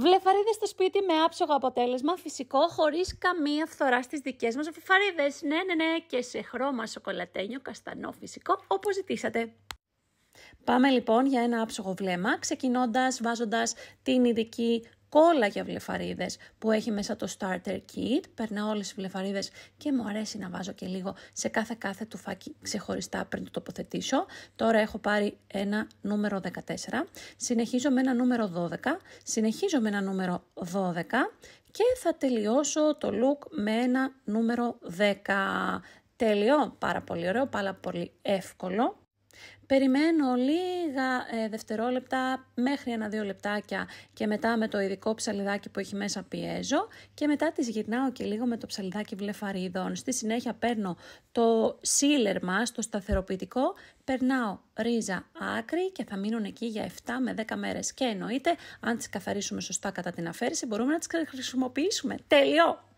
Βλεφαρίδες στο σπίτι με άψογο αποτέλεσμα, φυσικό, χωρίς καμία φθορά στις δικές μας βλεφαρίδε. Ναι, ναι, ναι, και σε χρώμα σοκολατένιο, καστανό φυσικό, όπως ζητήσατε. Πάμε λοιπόν για ένα άψογο βλέμμα, ξεκινώντας βάζοντας την ειδική κόλλα για βλεφαρίδες που έχει μέσα το starter kit. Περνάω όλες τις βλεφαρίδες και μου αρέσει να βάζω και λίγο σε κάθε κάθε τουφάκι ξεχωριστά πριν το τοποθετήσω. Τώρα έχω πάρει ένα νούμερο 14, συνεχίζω με ένα νούμερο 12, συνεχίζω με ένα νούμερο 12 και θα τελειώσω το look με ένα νούμερο 10. Τέλειο, πάρα πολύ ωραίο, πάρα πολύ εύκολο. Περιμένω λίγα ε, δευτερόλεπτα μέχρι ένα-δύο λεπτάκια και μετά με το ειδικό ψαλιδάκι που έχει μέσα πιέζω και μετά τις γυρνάω και λίγο με το ψαλιδάκι βλεφαρίδων. Στη συνέχεια παίρνω το μας, το σταθεροποιητικό, περνάω ρίζα άκρη και θα μείνουν εκεί για 7 με 10 μέρες. Και εννοείται αν τις καθαρίσουμε σωστά κατά την αφαίρεση μπορούμε να τις χρησιμοποιήσουμε. Τέλειο!